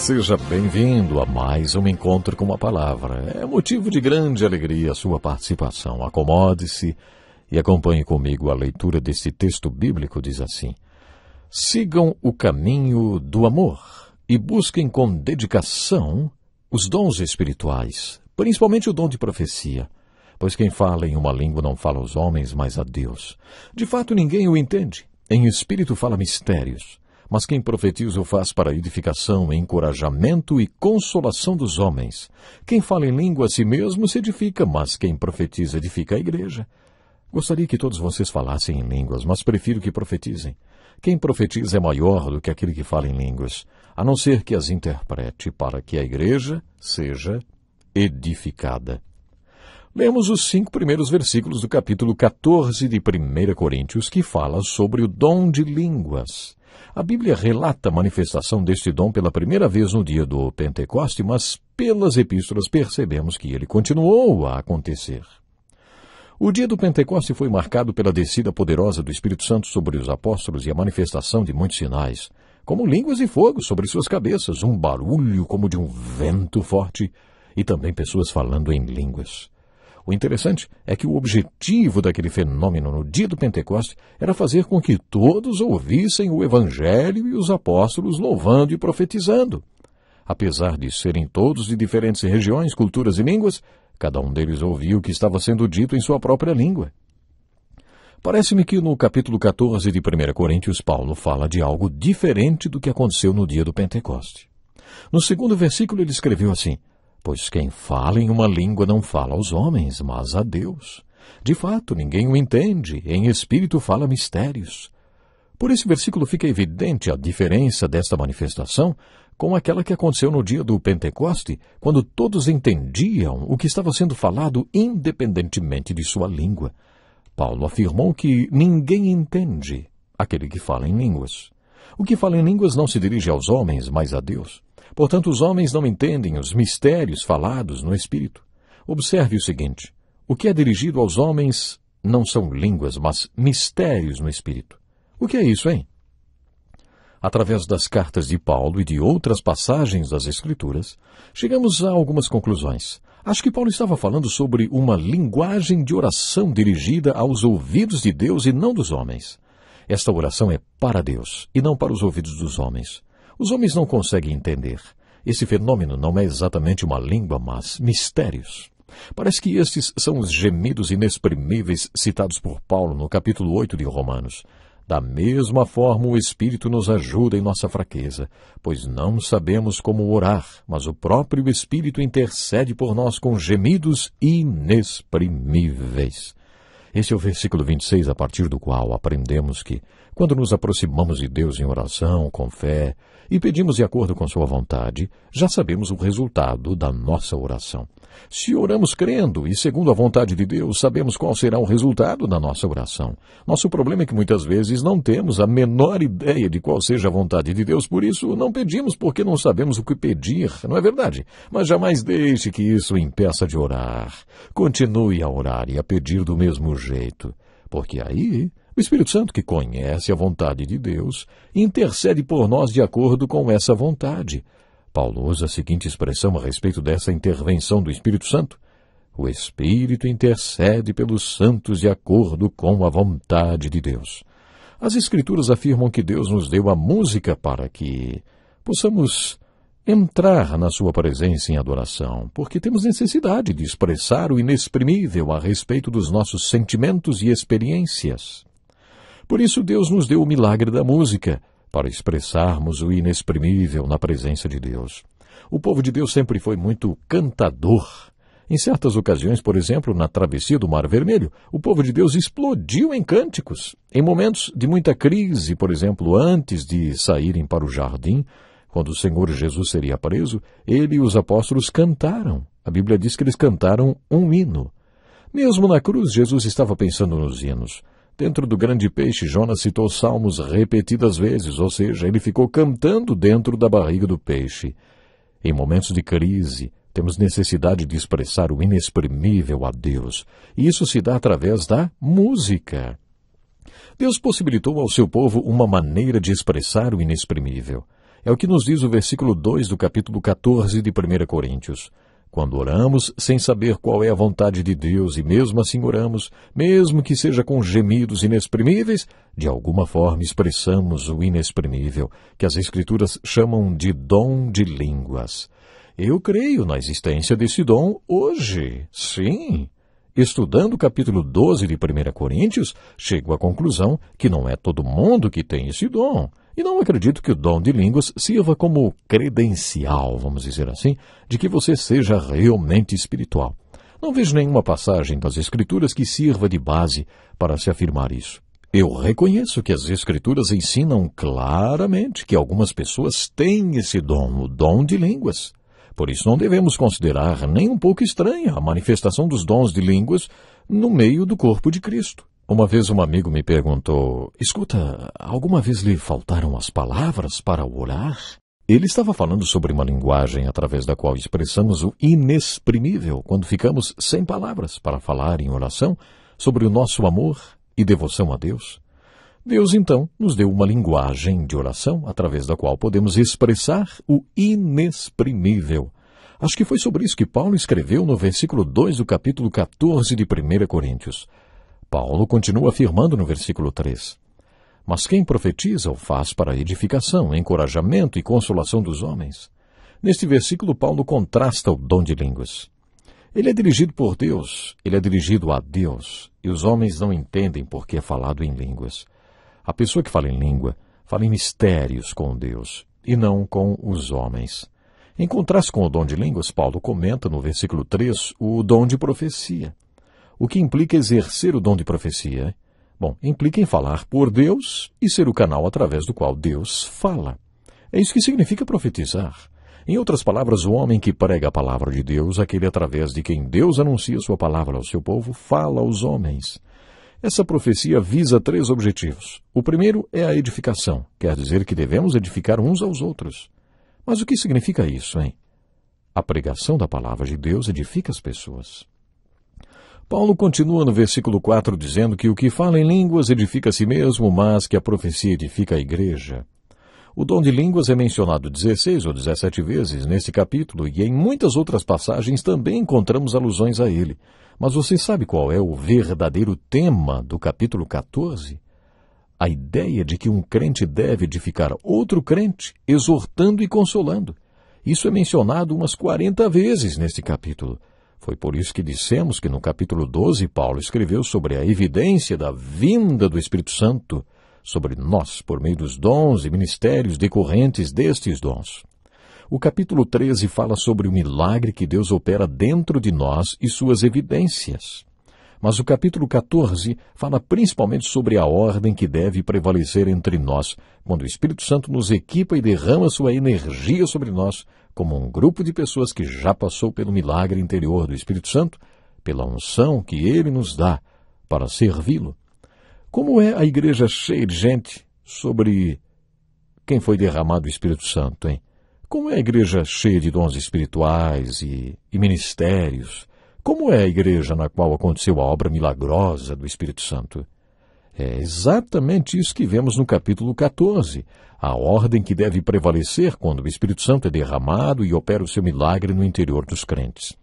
Seja bem-vindo a mais um encontro com a palavra. É motivo de grande alegria a sua participação. Acomode-se e acompanhe comigo a leitura desse texto bíblico. Diz assim: Sigam o caminho do amor e busquem com dedicação os dons espirituais, principalmente o dom de profecia. Pois quem fala em uma língua não fala aos homens, mas a Deus. De fato, ninguém o entende. Em espírito fala mistérios. Mas quem profetiza o faz para edificação, encorajamento e consolação dos homens. Quem fala em língua a si mesmo se edifica, mas quem profetiza edifica a igreja. Gostaria que todos vocês falassem em línguas, mas prefiro que profetizem. Quem profetiza é maior do que aquele que fala em línguas, a não ser que as interprete para que a igreja seja edificada lemos os cinco primeiros versículos do capítulo 14 de 1 Coríntios, que fala sobre o dom de línguas. A Bíblia relata a manifestação deste dom pela primeira vez no dia do Pentecoste, mas pelas epístolas percebemos que ele continuou a acontecer. O dia do Pentecoste foi marcado pela descida poderosa do Espírito Santo sobre os apóstolos e a manifestação de muitos sinais, como línguas e fogo sobre suas cabeças, um barulho como de um vento forte e também pessoas falando em línguas. O interessante é que o objetivo daquele fenômeno no dia do Pentecoste era fazer com que todos ouvissem o Evangelho e os apóstolos louvando e profetizando. Apesar de serem todos de diferentes regiões, culturas e línguas, cada um deles ouvia o que estava sendo dito em sua própria língua. Parece-me que no capítulo 14 de 1 Coríntios, Paulo fala de algo diferente do que aconteceu no dia do Pentecoste. No segundo versículo, ele escreveu assim: Pois quem fala em uma língua não fala aos homens, mas a Deus. De fato, ninguém o entende, em espírito fala mistérios. Por esse versículo fica evidente a diferença desta manifestação com aquela que aconteceu no dia do Pentecoste, quando todos entendiam o que estava sendo falado independentemente de sua língua. Paulo afirmou que ninguém entende aquele que fala em línguas. O que fala em línguas não se dirige aos homens, mas a Deus. Portanto, os homens não entendem os mistérios falados no Espírito. Observe o seguinte: o que é dirigido aos homens não são línguas, mas mistérios no Espírito. O que é isso, hein? Através das cartas de Paulo e de outras passagens das Escrituras, chegamos a algumas conclusões. Acho que Paulo estava falando sobre uma linguagem de oração dirigida aos ouvidos de Deus e não dos homens. Esta oração é para Deus e não para os ouvidos dos homens. Os homens não conseguem entender. Esse fenômeno não é exatamente uma língua, mas mistérios. Parece que estes são os gemidos inexprimíveis citados por Paulo no capítulo 8 de Romanos. Da mesma forma, o Espírito nos ajuda em nossa fraqueza, pois não sabemos como orar, mas o próprio Espírito intercede por nós com gemidos inexprimíveis. Esse é o versículo 26, a partir do qual aprendemos que quando nos aproximamos de Deus em oração, com fé, e pedimos de acordo com Sua vontade, já sabemos o resultado da nossa oração. Se oramos crendo e segundo a vontade de Deus, sabemos qual será o resultado da nossa oração. Nosso problema é que muitas vezes não temos a menor ideia de qual seja a vontade de Deus, por isso não pedimos porque não sabemos o que pedir, não é verdade? Mas jamais deixe que isso impeça de orar. Continue a orar e a pedir do mesmo jeito, porque aí o Espírito Santo, que conhece a vontade de Deus, intercede por nós de acordo com essa vontade. Paulo usa a seguinte expressão a respeito dessa intervenção do Espírito Santo: O Espírito intercede pelos santos de acordo com a vontade de Deus. As Escrituras afirmam que Deus nos deu a música para que possamos entrar na Sua presença em adoração, porque temos necessidade de expressar o inexprimível a respeito dos nossos sentimentos e experiências. Por isso, Deus nos deu o milagre da música, para expressarmos o inexprimível na presença de Deus. O povo de Deus sempre foi muito cantador. Em certas ocasiões, por exemplo, na travessia do Mar Vermelho, o povo de Deus explodiu em cânticos. Em momentos de muita crise, por exemplo, antes de saírem para o jardim, quando o Senhor Jesus seria preso, ele e os apóstolos cantaram. A Bíblia diz que eles cantaram um hino. Mesmo na cruz, Jesus estava pensando nos hinos. Dentro do grande peixe, Jonas citou salmos repetidas vezes, ou seja, ele ficou cantando dentro da barriga do peixe. Em momentos de crise, temos necessidade de expressar o inexprimível a Deus. E isso se dá através da música. Deus possibilitou ao seu povo uma maneira de expressar o inexprimível. É o que nos diz o versículo 2 do capítulo 14 de 1 Coríntios. Quando oramos sem saber qual é a vontade de Deus e mesmo assim oramos, mesmo que seja com gemidos inexprimíveis, de alguma forma expressamos o inexprimível, que as Escrituras chamam de dom de línguas. Eu creio na existência desse dom hoje, sim. Estudando o capítulo 12 de 1 Coríntios, chego à conclusão que não é todo mundo que tem esse dom. E não acredito que o dom de línguas sirva como credencial, vamos dizer assim, de que você seja realmente espiritual. Não vejo nenhuma passagem das Escrituras que sirva de base para se afirmar isso. Eu reconheço que as Escrituras ensinam claramente que algumas pessoas têm esse dom, o dom de línguas. Por isso, não devemos considerar nem um pouco estranha a manifestação dos dons de línguas no meio do corpo de Cristo. Uma vez um amigo me perguntou: Escuta, alguma vez lhe faltaram as palavras para o orar? Ele estava falando sobre uma linguagem através da qual expressamos o inexprimível quando ficamos sem palavras para falar em oração sobre o nosso amor e devoção a Deus. Deus, então, nos deu uma linguagem de oração através da qual podemos expressar o inexprimível. Acho que foi sobre isso que Paulo escreveu no versículo 2 do capítulo 14 de 1 Coríntios. Paulo continua afirmando no versículo 3: Mas quem profetiza o faz para edificação, encorajamento e consolação dos homens. Neste versículo, Paulo contrasta o dom de línguas. Ele é dirigido por Deus, ele é dirigido a Deus, e os homens não entendem porque é falado em línguas. A pessoa que fala em língua fala em mistérios com Deus e não com os homens. Em contraste com o dom de línguas, Paulo comenta no versículo 3 o dom de profecia o que implica exercer o dom de profecia. Bom, implica em falar por Deus e ser o canal através do qual Deus fala. É isso que significa profetizar. Em outras palavras, o homem que prega a palavra de Deus, aquele através de quem Deus anuncia sua palavra ao seu povo, fala aos homens. Essa profecia visa três objetivos. O primeiro é a edificação, quer dizer que devemos edificar uns aos outros. Mas o que significa isso, hein? A pregação da palavra de Deus edifica as pessoas. Paulo continua no versículo 4 dizendo que o que fala em línguas edifica a si mesmo, mas que a profecia edifica a igreja. O dom de línguas é mencionado 16 ou 17 vezes nesse capítulo e em muitas outras passagens também encontramos alusões a ele. Mas você sabe qual é o verdadeiro tema do capítulo 14? A ideia de que um crente deve edificar outro crente, exortando e consolando. Isso é mencionado umas 40 vezes nesse capítulo. Foi por isso que dissemos que no capítulo 12 Paulo escreveu sobre a evidência da vinda do Espírito Santo sobre nós por meio dos dons e ministérios decorrentes destes dons. O capítulo 13 fala sobre o milagre que Deus opera dentro de nós e suas evidências. Mas o capítulo 14 fala principalmente sobre a ordem que deve prevalecer entre nós, quando o Espírito Santo nos equipa e derrama sua energia sobre nós como um grupo de pessoas que já passou pelo milagre interior do Espírito Santo, pela unção que ele nos dá para servi-lo. Como é a igreja cheia de gente sobre quem foi derramado o Espírito Santo, hein? Como é a igreja cheia de dons espirituais e, e ministérios? Como é a igreja na qual aconteceu a obra milagrosa do Espírito Santo? É exatamente isso que vemos no capítulo 14, a ordem que deve prevalecer quando o Espírito Santo é derramado e opera o seu milagre no interior dos crentes.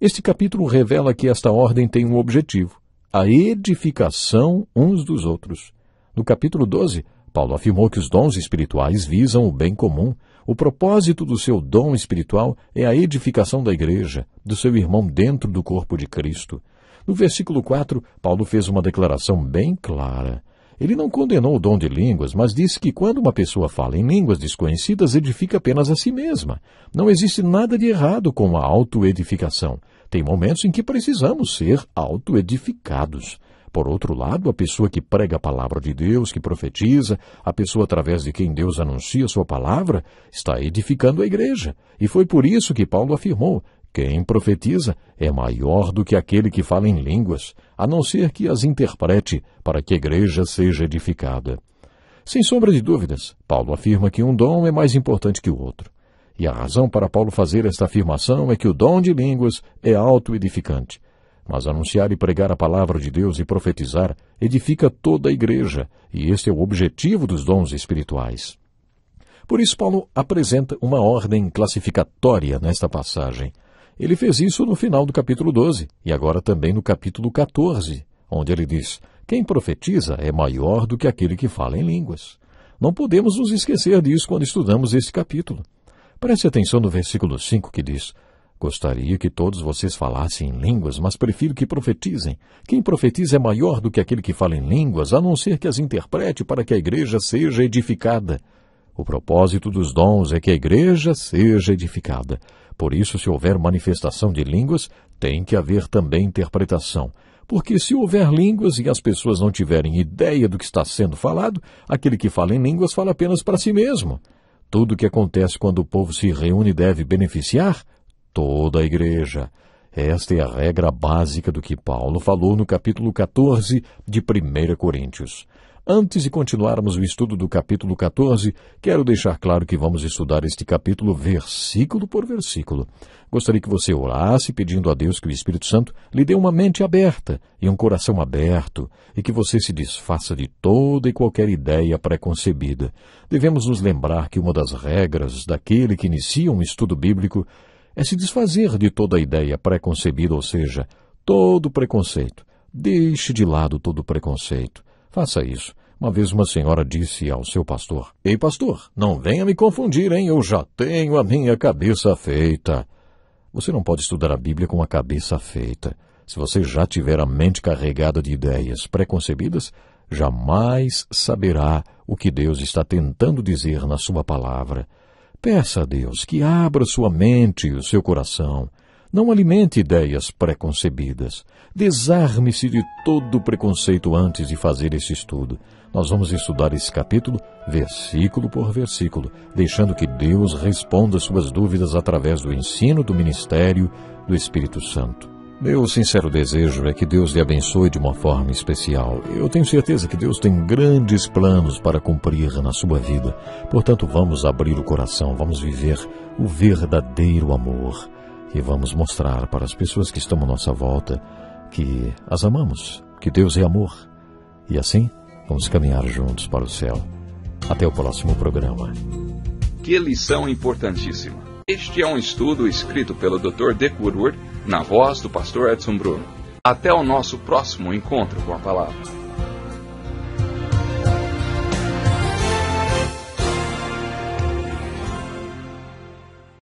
Este capítulo revela que esta ordem tem um objetivo, a edificação uns dos outros. No capítulo 12, Paulo afirmou que os dons espirituais visam o bem comum. O propósito do seu dom espiritual é a edificação da igreja, do seu irmão dentro do corpo de Cristo. No versículo 4, Paulo fez uma declaração bem clara. Ele não condenou o dom de línguas, mas disse que quando uma pessoa fala em línguas desconhecidas, edifica apenas a si mesma. Não existe nada de errado com a autoedificação. Tem momentos em que precisamos ser autoedificados. Por outro lado, a pessoa que prega a palavra de Deus, que profetiza, a pessoa através de quem Deus anuncia sua palavra, está edificando a igreja. E foi por isso que Paulo afirmou: quem profetiza é maior do que aquele que fala em línguas, a não ser que as interprete para que a igreja seja edificada. Sem sombra de dúvidas, Paulo afirma que um dom é mais importante que o outro. E a razão para Paulo fazer esta afirmação é que o dom de línguas é autoedificante. Mas anunciar e pregar a palavra de Deus e profetizar edifica toda a igreja, e este é o objetivo dos dons espirituais. Por isso, Paulo apresenta uma ordem classificatória nesta passagem. Ele fez isso no final do capítulo 12 e agora também no capítulo 14, onde ele diz: Quem profetiza é maior do que aquele que fala em línguas. Não podemos nos esquecer disso quando estudamos esse capítulo. Preste atenção no versículo 5 que diz: Gostaria que todos vocês falassem em línguas, mas prefiro que profetizem. Quem profetiza é maior do que aquele que fala em línguas, a não ser que as interprete para que a igreja seja edificada. O propósito dos dons é que a igreja seja edificada. Por isso, se houver manifestação de línguas, tem que haver também interpretação. Porque se houver línguas e as pessoas não tiverem ideia do que está sendo falado, aquele que fala em línguas fala apenas para si mesmo. Tudo o que acontece quando o povo se reúne deve beneficiar toda a igreja. Esta é a regra básica do que Paulo falou no capítulo 14 de 1 Coríntios. Antes de continuarmos o estudo do capítulo 14, quero deixar claro que vamos estudar este capítulo versículo por versículo. Gostaria que você orasse pedindo a Deus que o Espírito Santo lhe dê uma mente aberta e um coração aberto e que você se desfaça de toda e qualquer ideia preconcebida. Devemos nos lembrar que uma das regras daquele que inicia um estudo bíblico é se desfazer de toda ideia preconcebida, ou seja, todo preconceito. Deixe de lado todo preconceito. Faça isso. Uma vez uma senhora disse ao seu pastor: Ei, pastor, não venha me confundir, hein? Eu já tenho a minha cabeça feita. Você não pode estudar a Bíblia com a cabeça feita. Se você já tiver a mente carregada de ideias preconcebidas, jamais saberá o que Deus está tentando dizer na sua palavra. Peça a Deus que abra sua mente e o seu coração não alimente ideias preconcebidas. Desarme-se de todo preconceito antes de fazer esse estudo. Nós vamos estudar esse capítulo versículo por versículo, deixando que Deus responda suas dúvidas através do ensino do ministério do Espírito Santo. Meu sincero desejo é que Deus lhe abençoe de uma forma especial. Eu tenho certeza que Deus tem grandes planos para cumprir na sua vida. Portanto, vamos abrir o coração, vamos viver o verdadeiro amor e vamos mostrar para as pessoas que estão à nossa volta que as amamos, que Deus é amor. E assim, vamos caminhar juntos para o céu. Até o próximo programa. Que lição importantíssima! Este é um estudo escrito pelo Dr. Dick na voz do pastor Edson Bruno. Até o nosso próximo encontro com a palavra.